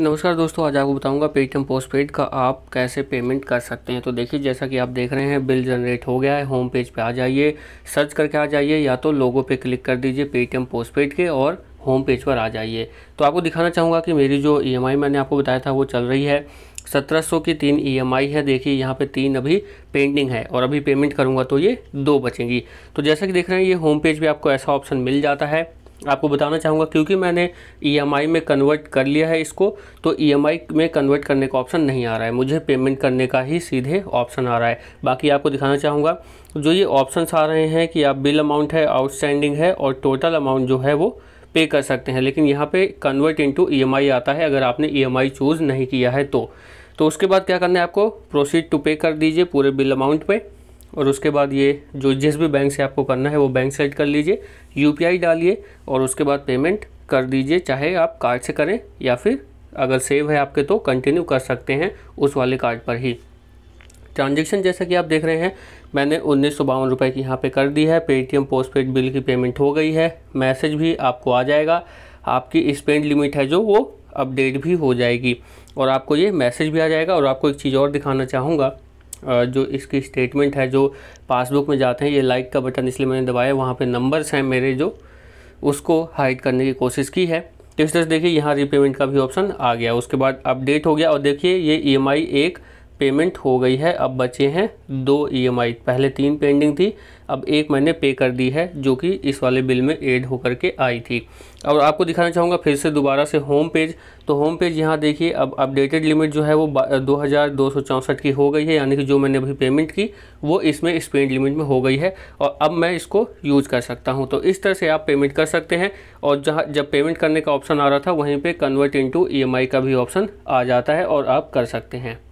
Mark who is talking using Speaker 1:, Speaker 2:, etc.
Speaker 1: नमस्कार दोस्तों आज आपको बताऊंगा पेटीएम पोस्ट पेड का आप कैसे पेमेंट कर सकते हैं तो देखिए जैसा कि आप देख रहे हैं बिल जनरेट हो गया है होम पेज पे आ जाइए सर्च करके आ जाइए या तो लोगो पे क्लिक कर दीजिए पेटीएम पोस्ट पेड के और होम पेज पर आ जाइए तो आपको दिखाना चाहूँगा कि मेरी जो ई e मैंने आपको बताया था वो चल रही है सत्रह सौ की तीन ई e है देखिए यहाँ पर तीन अभी पेंडिंग है और अभी पेमेंट करूँगा तो ये दो बचेंगी तो जैसा कि देख रहे हैं ये होम पेज पर आपको ऐसा ऑप्शन मिल जाता है आपको बताना चाहूँगा क्योंकि मैंने ईएमआई e में कन्वर्ट कर लिया है इसको तो ईएमआई e में कन्वर्ट करने का ऑप्शन नहीं आ रहा है मुझे पेमेंट करने का ही सीधे ऑप्शन आ रहा है बाकी आपको दिखाना चाहूँगा जो ये ऑप्शंस आ रहे हैं कि आप बिल अमाउंट है आउटस्टैंडिंग है और टोटल अमाउंट जो है वो पे कर सकते हैं लेकिन यहाँ पर कन्वर्ट इन टू आता है अगर आपने ई e चूज़ नहीं किया है तो तो उसके बाद क्या करना है आपको प्रोसीड टू पे कर दीजिए पूरे बिल अमाउंट पे और उसके बाद ये जो जिस भी बैंक से आपको करना है वो बैंक सेलेक्ट कर लीजिए यूपीआई डालिए और उसके बाद पेमेंट कर दीजिए चाहे आप कार्ड से करें या फिर अगर सेव है आपके तो कंटिन्यू कर सकते हैं उस वाले कार्ड पर ही ट्रांजेक्शन जैसा कि आप देख रहे हैं मैंने उन्नीस सौ बावन रुपये की यहाँ पे कर दी है पेटीएम पोस्टपेड बिल की पेमेंट हो गई है मैसेज भी आपको आ जाएगा आपकी स्पेंड लिमिट है जो वो अपडेट भी हो जाएगी और आपको ये मैसेज भी आ जाएगा और आपको एक चीज़ और दिखाना चाहूँगा जो इसकी स्टेटमेंट है जो पासबुक में जाते हैं ये लाइक का बटन इसलिए मैंने दबाया वहाँ पे नंबर्स हैं मेरे जो उसको हाइड करने की कोशिश की है तो इस तरह से देखिए यहाँ रीपेमेंट का भी ऑप्शन आ गया उसके बाद अपडेट हो गया और देखिए ये ई e एक पेमेंट हो गई है अब बचे हैं दो ईएमआई e पहले तीन पेंडिंग थी अब एक मैंने पे कर दी है जो कि इस वाले बिल में ऐड होकर के आई थी और आपको दिखाना चाहूँगा फिर से दोबारा से होम पेज तो होम पेज यहाँ देखिए अब अपडेटेड लिमिट जो है वो दो हज़ार दो सौ चौंसठ की हो गई है यानी कि जो मैंने अभी पेमेंट की वो इसमें स्पेंड लिमिट में हो गई है और अब मैं इसको यूज़ कर सकता हूँ तो इस तरह से आप पेमेंट कर सकते हैं और जहाँ जब पेमेंट करने का ऑप्शन आ रहा था वहीं पर कन्वर्ट इंटू ई e का भी ऑप्शन आ जाता है और आप कर सकते हैं